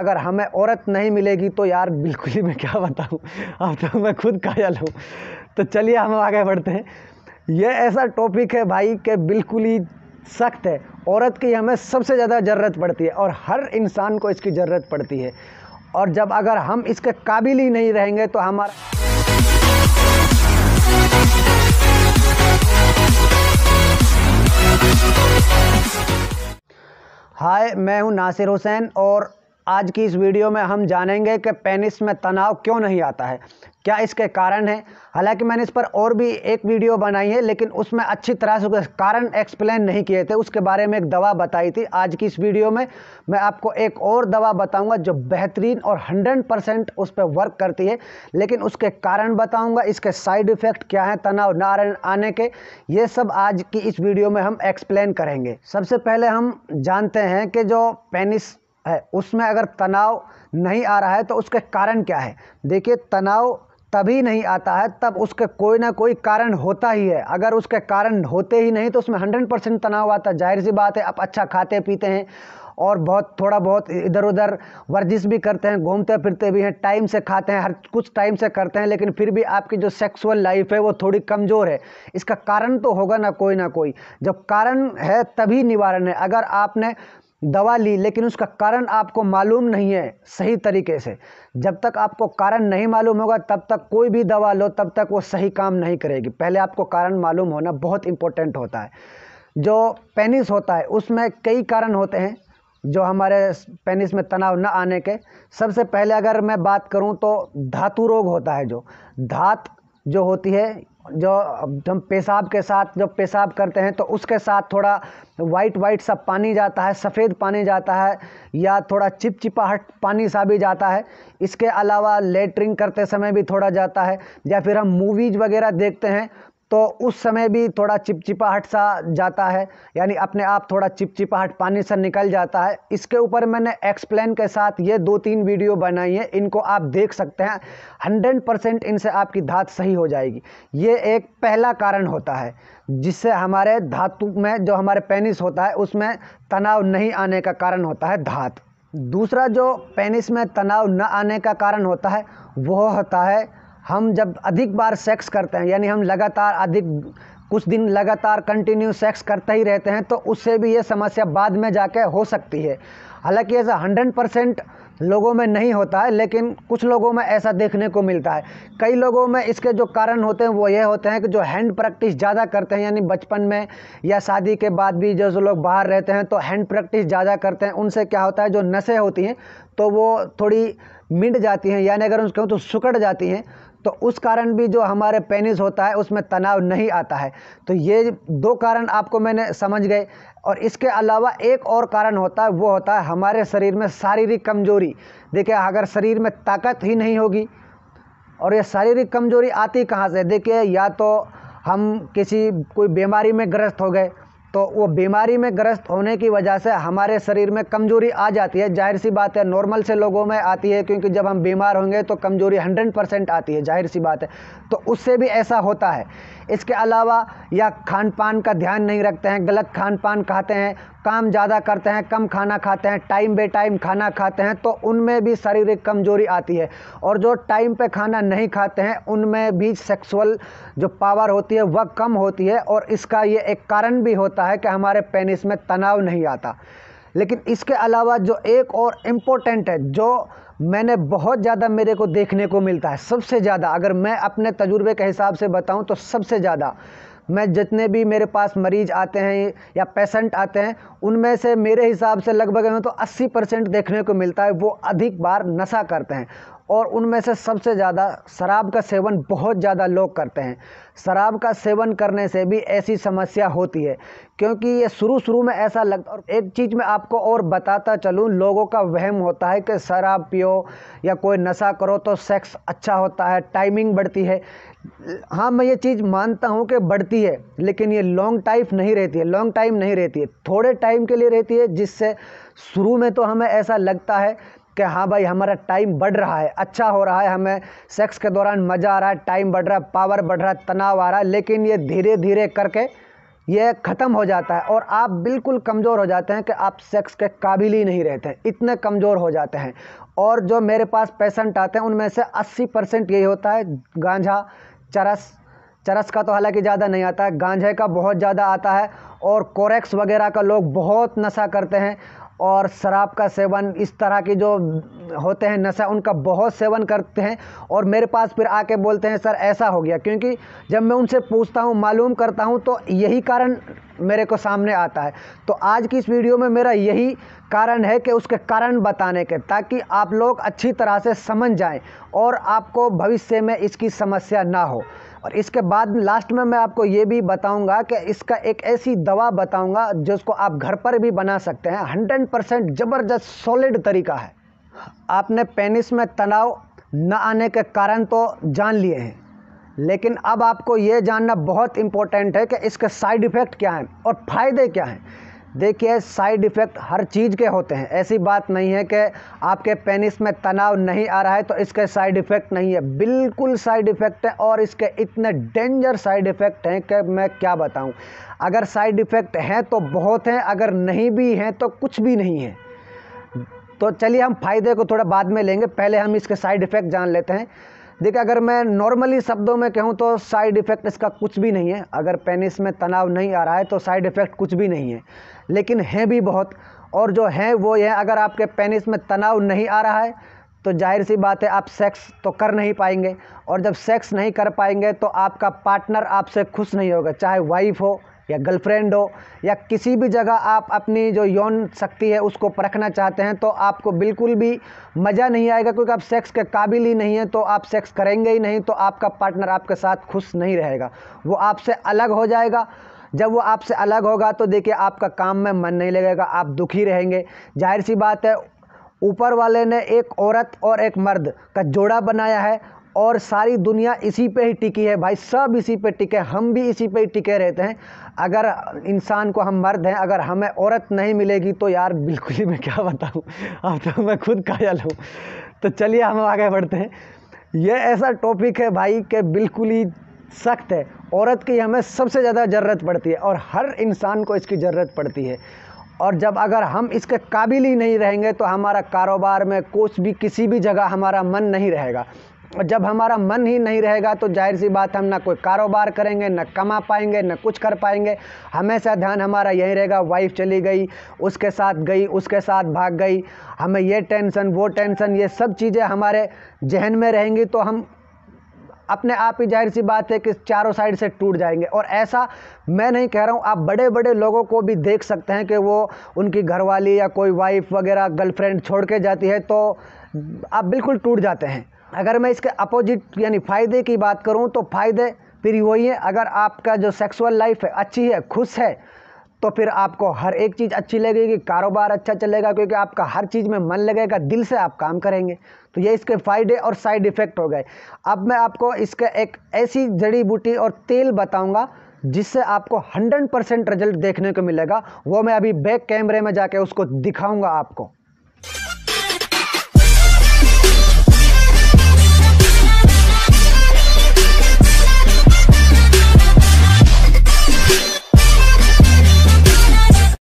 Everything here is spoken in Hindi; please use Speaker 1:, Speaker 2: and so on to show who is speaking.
Speaker 1: अगर हमें औरत नहीं मिलेगी तो यार बिल्कुल ही मैं क्या बताऊँ अब तो मैं खुद कायल हूँ तो चलिए हम आगे बढ़ते हैं ये ऐसा टॉपिक है भाई कि बिल्कुल ही सख्त है औरत की हमें सबसे ज़्यादा ज़रूरत पड़ती है और हर इंसान को इसकी ज़रूरत पड़ती है और जब अगर हम इसके काबिल ही नहीं रहेंगे तो हमारा हाय मैं हूं नासिर हुसैन और आज की इस वीडियो में हम जानेंगे कि पेनिस में तनाव क्यों नहीं आता है क्या इसके कारण हैं हालांकि मैंने इस पर और भी एक वीडियो बनाई है लेकिन उसमें अच्छी तरह से कारण एक्सप्लेन नहीं किए थे उसके बारे में एक दवा बताई थी आज की इस वीडियो में मैं आपको एक और दवा बताऊंगा जो बेहतरीन और 100 परसेंट उस पर वर्क करती है लेकिन उसके कारण बताऊंगा इसके साइड इफ़ेक्ट क्या हैं तनाव ना आने के ये सब आज की इस वीडियो में हम एक्सप्लेन करेंगे सबसे पहले हम जानते हैं कि जो पेनिस है उसमें अगर तनाव नहीं आ रहा है तो उसके कारण क्या है देखिए तनाव तभी नहीं आता है तब उसके कोई ना कोई कारण होता ही है अगर उसके कारण होते ही नहीं तो उसमें हंड्रेड परसेंट तनाव आता है जाहिर सी बात है आप अच्छा खाते पीते हैं और बहुत थोड़ा बहुत इधर उधर वर्जिश भी करते हैं घूमते फिरते भी हैं टाइम से खाते हैं हर कुछ टाइम से करते हैं लेकिन फिर भी आपकी जो सेक्सुअल लाइफ है वो थोड़ी कमज़ोर है इसका कारण तो होगा ना कोई ना कोई जब कारण है तभी निवारण है अगर आपने दवा ली लेकिन उसका कारण आपको मालूम नहीं है सही तरीके से जब तक आपको कारण नहीं मालूम होगा तब तक कोई भी दवा लो तब तक वो सही काम नहीं करेगी पहले आपको कारण मालूम होना बहुत इम्पोर्टेंट होता है जो पेनिस होता है उसमें कई कारण होते हैं जो हमारे पेनिस में तनाव न आने के सबसे पहले अगर मैं बात करूँ तो धातु रोग होता है जो धात जो होती है जो हम पेशाब के साथ जब पेशाब करते हैं तो उसके साथ थोड़ा वाइट वाइट सा पानी जाता है सफ़ेद पानी जाता है या थोड़ा चिपचिपाहट पानी सा भी जाता है इसके अलावा लेटरिंग करते समय भी थोड़ा जाता है या फिर हम मूवीज़ वगैरह देखते हैं तो उस समय भी थोड़ा चिपचिपाहट सा जाता है यानी अपने आप थोड़ा चिपचिपाहट पानी से निकल जाता है इसके ऊपर मैंने एक्सप्लेन के साथ ये दो तीन वीडियो बनाई है इनको आप देख सकते हैं हंड्रेड परसेंट इनसे आपकी धात सही हो जाएगी ये एक पहला कारण होता है जिससे हमारे धातु में जो हमारे पेनिस होता है उसमें तनाव नहीं आने का कारण होता है धात दूसरा जो पेनिस में तनाव न आने का कारण होता है वह होता है हम जब अधिक बार सेक्स करते हैं यानी हम लगातार अधिक कुछ दिन लगातार कंटिन्यू सेक्स करते ही रहते हैं तो उससे भी ये समस्या बाद में जाके हो सकती है हालांकि ऐसा हंड्रेड परसेंट लोगों में नहीं होता है लेकिन कुछ लोगों में ऐसा देखने को मिलता है कई लोगों में इसके जो कारण होते हैं वो ये होते हैं कि जो हैंड प्रैक्टिस ज़्यादा करते हैं यानी बचपन में या शादी के बाद भी जो जो लोग बाहर रहते हैं तो हैंड प्रैक्टिस ज़्यादा करते हैं उनसे क्या होता है जो नशें होती हैं तो वो थोड़ी मिट जाती हैं यानी अगर उसको तो सुकड़ जाती हैं तो उस कारण भी जो हमारे पेनिस होता है उसमें तनाव नहीं आता है तो ये दो कारण आपको मैंने समझ गए और इसके अलावा एक और कारण होता है वो होता है हमारे शरीर में शारीरिक कमजोरी देखिए अगर शरीर में ताकत ही नहीं होगी और ये शारीरिक कमजोरी आती कहाँ से देखिए या तो हम किसी कोई बीमारी में ग्रस्त हो गए तो वो बीमारी में ग्रस्त होने की वजह से हमारे शरीर में कमज़ोरी आ जाती है जाहिर सी बात है नॉर्मल से लोगों में आती है क्योंकि जब हम बीमार होंगे तो कमज़ोरी हंड्रेड परसेंट आती है जाहिर सी बात है तो उससे भी ऐसा होता है इसके अलावा या खान पान का ध्यान नहीं रखते हैं गलत खान पान खाते हैं काम ज़्यादा करते हैं कम खाना खाते हैं टाइम बे टाइम खाना खाते हैं तो उनमें भी शारीरिक कमज़ोरी आती है और जो टाइम पे खाना नहीं खाते हैं उनमें भी सेक्सुअल जो पावर होती है वह कम होती है और इसका ये एक कारण भी होता है कि हमारे पेनिस में तनाव नहीं आता लेकिन इसके अलावा जो एक और इम्पोर्टेंट है जो मैंने बहुत ज़्यादा मेरे को देखने को मिलता है सबसे ज़्यादा अगर मैं अपने तजुर्बे के हिसाब से बताऊँ तो सबसे ज़्यादा मैं जितने भी मेरे पास मरीज़ आते हैं या पेशेंट आते हैं उनमें से मेरे हिसाब से लगभग हमें तो 80 परसेंट देखने को मिलता है वो अधिक बार नशा करते हैं और उनमें से सबसे ज़्यादा शराब का सेवन बहुत ज़्यादा लोग करते हैं शराब का सेवन करने से भी ऐसी समस्या होती है क्योंकि ये शुरू शुरू में ऐसा लगता और एक चीज़ मैं आपको और बताता चलूँ लोगों का वहम होता है कि शराब पियो या कोई नशा करो तो सेक्स अच्छा होता है टाइमिंग बढ़ती है हाँ मैं ये चीज़ मानता हूँ कि बढ़ती है लेकिन ये लॉन्ग टाइम नहीं रहती है लॉन्ग टाइम नहीं रहती है थोड़े टाइम के लिए रहती है जिससे शुरू में तो हमें ऐसा लगता है कि हाँ भाई हमारा टाइम बढ़ रहा है अच्छा हो रहा है हमें सेक्स के दौरान मज़ा आ रहा है टाइम बढ़ रहा है पावर बढ़ रहा है तनाव आ रहा है लेकिन ये धीरे धीरे करके ये ख़त्म हो जाता है और आप बिल्कुल कमज़ोर हो जाते हैं कि आप सेक्स के काबिल ही नहीं रहते इतने कमज़ोर हो जाते हैं और जो मेरे पास पेशेंट आते हैं उनमें से 80 परसेंट यही होता है गांझा चरस चरस का तो हालांकि ज़्यादा नहीं आता है गांजे का बहुत ज़्यादा आता है और कोरेक्स वगैरह का लोग बहुत नशा करते हैं और शराब का सेवन इस तरह की जो होते हैं नशा उनका बहुत सेवन करते हैं और मेरे पास फिर आके बोलते हैं सर ऐसा हो गया क्योंकि जब मैं उनसे पूछता हूँ मालूम करता हूँ तो यही कारण मेरे को सामने आता है तो आज की इस वीडियो में मेरा यही कारण है कि उसके कारण बताने के ताकि आप लोग अच्छी तरह से समझ जाएं और आपको भविष्य में इसकी समस्या ना हो और इसके बाद लास्ट में मैं आपको ये भी बताऊंगा कि इसका एक ऐसी दवा बताऊंगा जिसको आप घर पर भी बना सकते हैं हंड्रेड परसेंट ज़बरदस्त सॉलिड तरीका है आपने पेनिस में तनाव न आने के कारण तो जान लिए हैं लेकिन अब आपको ये जानना बहुत इम्पोर्टेंट है कि इसके साइड इफ़ेक्ट क्या हैं और फ़ायदे क्या हैं देखिए साइड इफ़ेक्ट हर चीज़ के होते हैं ऐसी बात नहीं है कि आपके पेनिस में तनाव नहीं आ रहा है तो इसके साइड इफ़ेक्ट नहीं है बिल्कुल साइड इफ़ेक्ट है और इसके इतने डेंजर साइड इफ़ेक्ट हैं कि मैं क्या बताऊं अगर साइड इफ़ेक्ट हैं तो बहुत हैं अगर नहीं भी हैं तो कुछ भी नहीं है तो चलिए हम फ़ायदे को थोड़ा बाद में लेंगे पहले हम इसके साइड इफ़ेक्ट जान लेते हैं देखिए अगर मैं नॉर्मली शब्दों में कहूँ तो साइड इफ़ेक्ट इसका कुछ भी नहीं है अगर पेनिस में तनाव नहीं आ रहा है तो साइड इफ़ेक्ट कुछ भी नहीं है लेकिन हैं भी बहुत और जो हैं वो ये अगर आपके पेनिस में तनाव नहीं आ रहा है तो जाहिर सी बात है आप सेक्स तो कर नहीं पाएंगे और जब सेक्स नहीं कर पाएंगे तो आपका पार्टनर आपसे खुश नहीं होगा चाहे वाइफ हो या गर्लफ्रेंड हो या किसी भी जगह आप अपनी जो यौन शक्ति है उसको परखना चाहते हैं तो आपको बिल्कुल भी मज़ा नहीं आएगा क्योंकि आप सेक्स के काबिल ही नहीं है तो आप सेक्स करेंगे ही नहीं तो आपका पार्टनर आपके साथ खुश नहीं रहेगा वो आपसे अलग हो जाएगा जब वो आपसे अलग होगा तो देखिए आपका काम में मन नहीं लगेगा आप दुखी रहेंगे जाहिर सी बात है ऊपर वाले ने एक औरत और एक मर्द का जोड़ा बनाया है और सारी दुनिया इसी पे ही टिकी है भाई सब इसी पे टिके हम भी इसी पे ही टिके रहते हैं अगर इंसान को हम मर्द हैं अगर हमें औरत नहीं मिलेगी तो यार बिल्कुल ही मैं क्या बताऊँ अब तो मैं खुद कायल हूँ तो चलिए हम आगे बढ़ते हैं ये ऐसा टॉपिक है भाई कि बिल्कुल ही सख्त है औरत की हमें सबसे ज़्यादा ज़रूरत पड़ती है और हर इंसान को इसकी ज़रूरत पड़ती है और जब अगर हम इसके काबिल ही नहीं रहेंगे तो हमारा कारोबार में कुछ भी किसी भी जगह हमारा मन नहीं रहेगा जब हमारा मन ही नहीं रहेगा तो जाहिर सी बात हम ना कोई कारोबार करेंगे ना कमा पाएंगे ना कुछ कर पाएंगे हमेशा ध्यान हमारा यही रहेगा वाइफ चली गई उसके साथ गई उसके साथ भाग गई हमें ये टेंशन वो टेंशन ये सब चीज़ें हमारे जहन में रहेंगी तो हम अपने आप ही जाहिर सी बात है कि चारों साइड से टूट जाएंगे और ऐसा मैं नहीं कह रहा हूँ आप बड़े बड़े लोगों को भी देख सकते हैं कि वो उनकी घरवाली या कोई वाइफ वगैरह गर्लफ्रेंड छोड़ के जाती है तो आप बिल्कुल टूट जाते हैं अगर मैं इसके अपोजिट यानी फ़ायदे की बात करूँ तो फ़ायदे फिर वही है अगर आपका जो सेक्सुअल लाइफ है अच्छी है खुश है तो फिर आपको हर एक चीज़ अच्छी लगेगी कारोबार अच्छा चलेगा क्योंकि आपका हर चीज़ में मन लगेगा दिल से आप काम करेंगे तो ये इसके फ़ायदे और साइड इफ़ेक्ट हो गए अब मैं आपको इसके एक ऐसी जड़ी बूटी और तेल बताऊंगा जिससे आपको 100 परसेंट रिजल्ट देखने को मिलेगा वो मैं अभी बैक कैमरे में जाके उसको दिखाऊँगा आपको